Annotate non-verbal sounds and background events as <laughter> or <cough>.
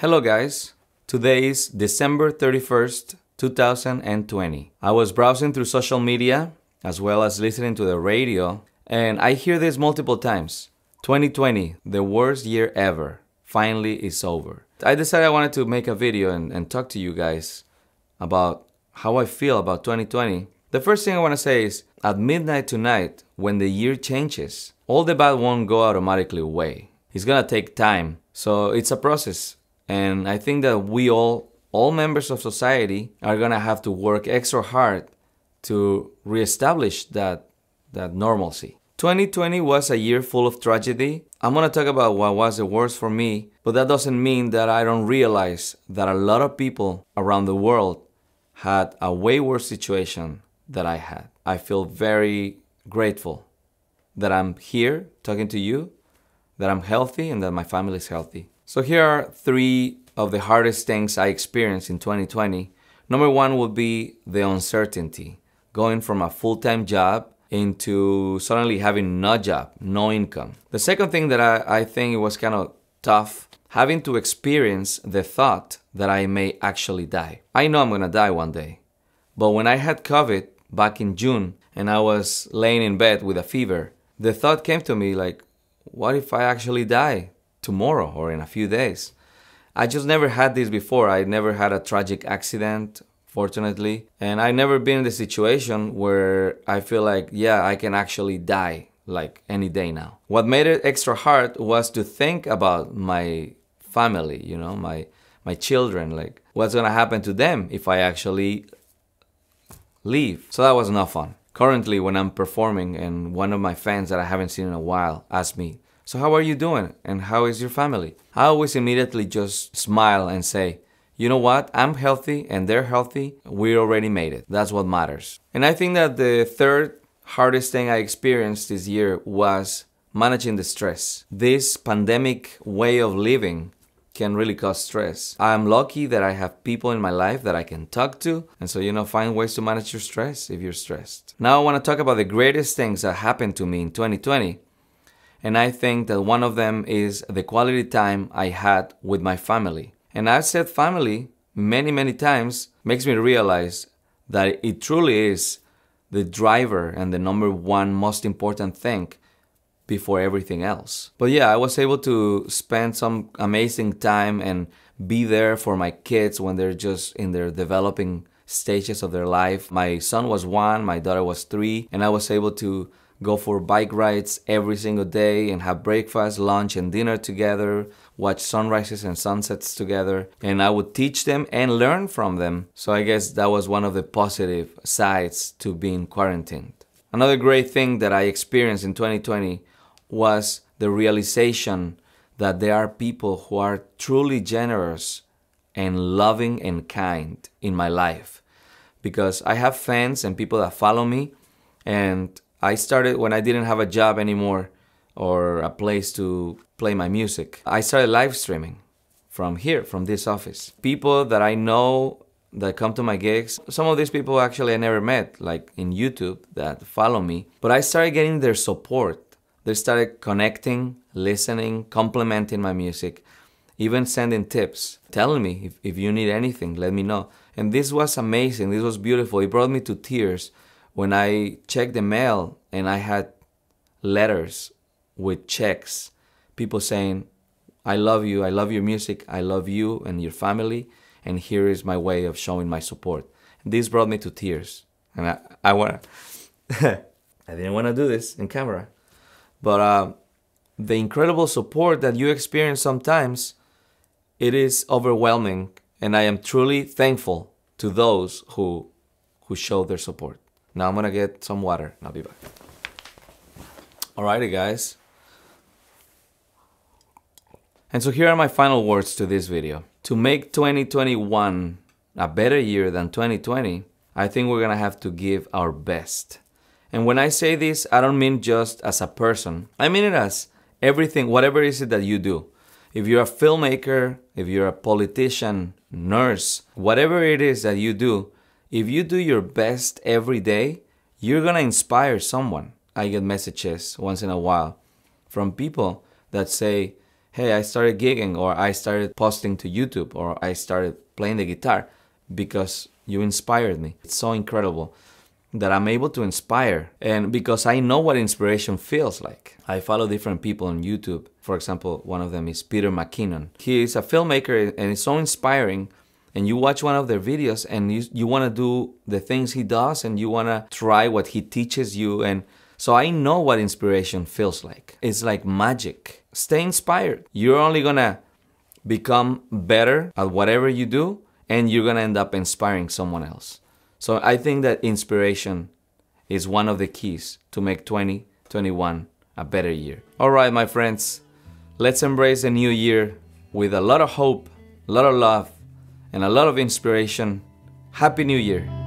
Hello guys, today is December 31st, 2020. I was browsing through social media as well as listening to the radio and I hear this multiple times. 2020, the worst year ever, finally is over. I decided I wanted to make a video and, and talk to you guys about how I feel about 2020. The first thing I want to say is at midnight tonight, when the year changes, all the bad won't go automatically away. It's gonna take time, so it's a process and I think that we all, all members of society, are gonna have to work extra hard to reestablish that, that normalcy. 2020 was a year full of tragedy. I'm gonna talk about what was the worst for me, but that doesn't mean that I don't realize that a lot of people around the world had a way worse situation that I had. I feel very grateful that I'm here talking to you, that I'm healthy, and that my family is healthy. So here are three of the hardest things I experienced in 2020. Number one would be the uncertainty, going from a full-time job into suddenly having no job, no income. The second thing that I, I think it was kind of tough, having to experience the thought that I may actually die. I know I'm gonna die one day, but when I had COVID back in June and I was laying in bed with a fever, the thought came to me like, what if I actually die? tomorrow or in a few days. I just never had this before. I never had a tragic accident, fortunately. And I've never been in the situation where I feel like, yeah, I can actually die like any day now. What made it extra hard was to think about my family, you know, my my children, like what's gonna happen to them if I actually leave. So that was not fun. Currently, when I'm performing and one of my fans that I haven't seen in a while asked me, so how are you doing? And how is your family? I always immediately just smile and say, you know what? I'm healthy and they're healthy. We already made it. That's what matters. And I think that the third hardest thing I experienced this year was managing the stress. This pandemic way of living can really cause stress. I'm lucky that I have people in my life that I can talk to. And so, you know, find ways to manage your stress if you're stressed. Now, I want to talk about the greatest things that happened to me in 2020 and I think that one of them is the quality time I had with my family. And I've said family many, many times, makes me realize that it truly is the driver and the number one most important thing before everything else. But yeah, I was able to spend some amazing time and be there for my kids when they're just in their developing stages of their life. My son was one, my daughter was three, and I was able to go for bike rides every single day and have breakfast, lunch, and dinner together, watch sunrises and sunsets together. And I would teach them and learn from them. So I guess that was one of the positive sides to being quarantined. Another great thing that I experienced in 2020 was the realization that there are people who are truly generous and loving and kind in my life because I have fans and people that follow me and I started when I didn't have a job anymore or a place to play my music. I started live streaming from here, from this office. People that I know that come to my gigs, some of these people actually I never met, like in YouTube that follow me, but I started getting their support. They started connecting, listening, complimenting my music, even sending tips, telling me if, if you need anything, let me know. And this was amazing, this was beautiful. It brought me to tears when I checked the mail and I had letters with checks, people saying, I love you, I love your music, I love you and your family, and here is my way of showing my support. this brought me to tears. And I, I want <laughs> I didn't want to do this in camera. But uh, the incredible support that you experience sometimes, it is overwhelming. And I am truly thankful to those who, who show their support. Now I'm gonna get some water and I'll be back. Alrighty guys. And so here are my final words to this video. To make 2021 a better year than 2020, I think we're gonna have to give our best. And when I say this, I don't mean just as a person. I mean it as everything, whatever is it that you do. If you're a filmmaker, if you're a politician, nurse, whatever it is that you do, if you do your best every day, you're gonna inspire someone. I get messages once in a while from people that say, Hey, I started gigging, or I started posting to YouTube, or I started playing the guitar because you inspired me. It's so incredible that I'm able to inspire. And because I know what inspiration feels like, I follow different people on YouTube. For example, one of them is Peter McKinnon. He is a filmmaker and it's so inspiring and you watch one of their videos and you, you want to do the things he does and you want to try what he teaches you. And so I know what inspiration feels like. It's like magic. Stay inspired. You're only going to become better at whatever you do and you're going to end up inspiring someone else. So I think that inspiration is one of the keys to make 2021 a better year. All right, my friends, let's embrace a new year with a lot of hope, a lot of love, and a lot of inspiration. Happy New Year!